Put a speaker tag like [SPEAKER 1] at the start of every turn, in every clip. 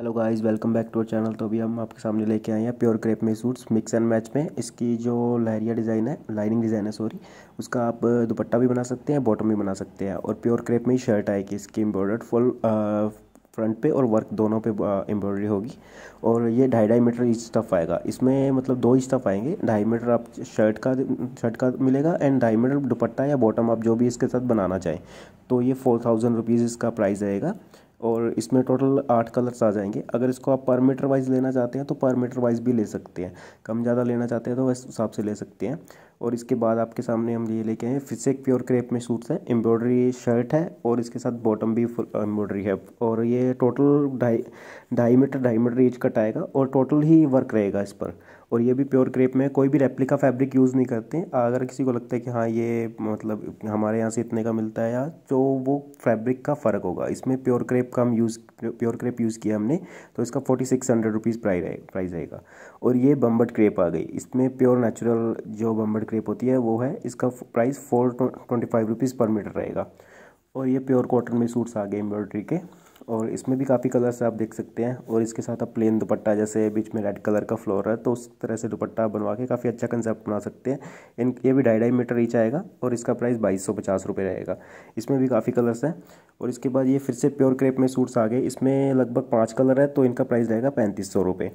[SPEAKER 1] hello guys welcome back to our channel तो अभी हम आपके सामने लेके आए हैं प्योर क्रेप में सूट्स मिक्स एंड मैच में इसकी जो लहरिया डिज़ाइन है लाइनिंग डिज़ाइन है सॉरी उसका आप दुपट्टा भी बना सकते हैं बॉटम भी बना सकते हैं और प्योर क्रेप में ही शर्ट आएगी इसकी एम्ब्रॉयडर्ड फुल फ्रंट पे और वर्क दोनों पे एम्ब्रॉयडरी होगी और ये ढाई ढाई मीटर ईच स्टफ आएगा इसमें मतलब दो ही स्टफ आएंगे ढाई मीटर आप शर्ट का शर्ट का मिलेगा एंड ढाई मीटर दुपट्टा या बॉटम आप जो भी इसके साथ बनाना चाहें तो ये फोर थाउजेंड रुपीज़ इसका प्राइस रहेगा और इसमें टोटल आठ कलर्स आ जाएंगे अगर इसको आप पर मीटर वाइज लेना चाहते हैं तो पर मीटर वाइज भी ले सकते हैं कम ज़्यादा लेना चाहते हैं तो उस हिसाब से ले सकते हैं और इसके बाद आपके सामने हम ये लेके फिर हैं फिसेक प्योर क्रेप में सूट्स है एम्ब्रॉयडरी शर्ट है और इसके साथ बॉटम भी फुल एम्ब्रॉयडरी uh, है और ये टोटल ढाई ढाई मीटर ढाई मीटर रेंज कट आएगा और टोटल ही वर्क रहेगा इस पर और ये भी प्योर क्रेप में कोई भी रेप्लिका फैब्रिक यूज़ नहीं करते अगर किसी को लगता है कि हाँ ये मतलब हमारे यहाँ से इतने का मिलता है या तो वो फैब्रिक का फ़र्क होगा इसमें प्योर क्रेप का हम यूज़ प्योर क्रेप यूज़ किया हमने तो इसका forty six hundred rupees price रहेगा और ये बम्बड क्रेप आ गई इसमें प्योर नेचुरल जो बम्बट क्रेप होती है वो है इसका price four twenty five rupees per metre रहेगा और ये प्योर कॉटन में सूट्स आ गए एम्ब्रॉयड्री के और इसमें भी काफ़ी कलर्स आप देख सकते हैं और इसके साथ आप प्लेन दुपट्टा जैसे बीच में रेड कलर का फ्लोर है तो उस तरह से दुपट्टा बनवा के काफ़ी अच्छा कंसेप्ट बना सकते हैं इन ये भी ढाई ढाई मीटर रीच आएगा और इसका प्राइस बाईस सौ पचास रुपये रहेगा इसमें भी काफ़ी कलर्स हैं और इसके बाद ये फिर से प्योर क्रेप में सूट्स आ गए इसमें लगभग पाँच कलर है तो इनका प्राइस रहेगा पैंतीस सौ रुपये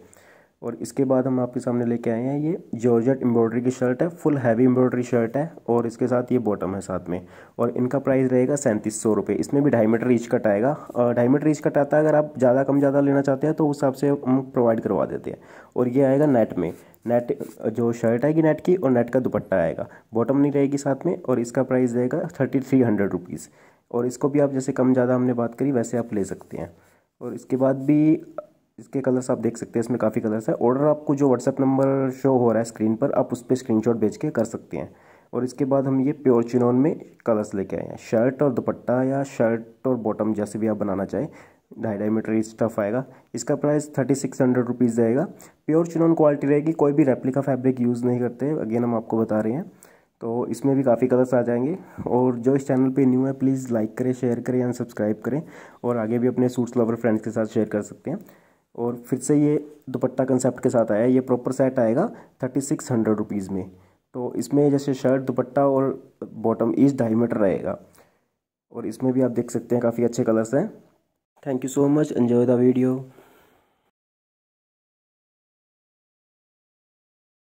[SPEAKER 1] और इसके बाद हम आपके सामने लेके आए हैं ये जॉर्जेट एम्ब्रॉयडरी की शर्ट है फुल हैवी एम्ब्रॉयडरी शर्ट है और इसके साथ ये बॉटम है साथ में और इनका प्राइस रहेगा सैंतीस सौ रुपये इसमें भी ढाई मीटर रीच कट आएगा ढाई मीटर रीच कट आता है अगर आप ज़्यादा कम ज़्यादा लेना चाहते हैं तो उस हिसाब से हम प्रोवाइड करवा देते हैं और ये आएगा नेट में नेट जो शर्ट आएगी नेट की और नेट का दुपट्टा आएगा बॉटम नहीं रहेगी साथ में और इसका प्राइस रहेगा थर्टी थ्री हंड्रेड रुपीज़ और इसको भी आप जैसे कम ज़्यादा हमने बात करी वैसे आप ले सकते हैं और इसके बाद भी इसके कलर्स आप देख सकते हैं इसमें काफ़ी कलर्स है ऑर्डर आपको जो व्हाट्सएप नंबर शो हो रहा है स्क्रीन पर आप उस पर शॉट भेज के कर सकते हैं और इसके बाद हम ये प्योर चिनोन में कलर्स लेके आए हैं शर्ट और दुपट्टा या शर्ट और बॉटम जैसे भी आप बनाना चाहें ढाई ढाई मीटर स्टफ आएगा इसका price thirty six hundred rupees रहेगा प्योर चिनोन क्वालिटी रहेगी कोई भी रेप्लिका फैब्रिक यूज़ नहीं करते अगेन हम आपको बता रहे हैं तो इसमें भी काफ़ी कलर्स आ जाएंगे और जो इस चैनल पे न्यू है प्लीज़ लाइक करें शेयर करें एंड सब्सक्राइब करें और आगे भी अपने सूट्स लवर फ्रेंड्स के साथ शेयर कर सकते हैं और फिर से ये दुपट्टा कंसेप्ट के साथ आया ये प्रॉपर सेट आएगा थर्टी सिक्स हंड्रेड रुपीज़ में तो इसमें जैसे शर्ट दुपट्टा और बॉटम ईच ढाई मीटर रहेगा और इसमें भी आप देख सकते हैं काफ़ी अच्छे कलर्स हैं thank you so much enjoy the video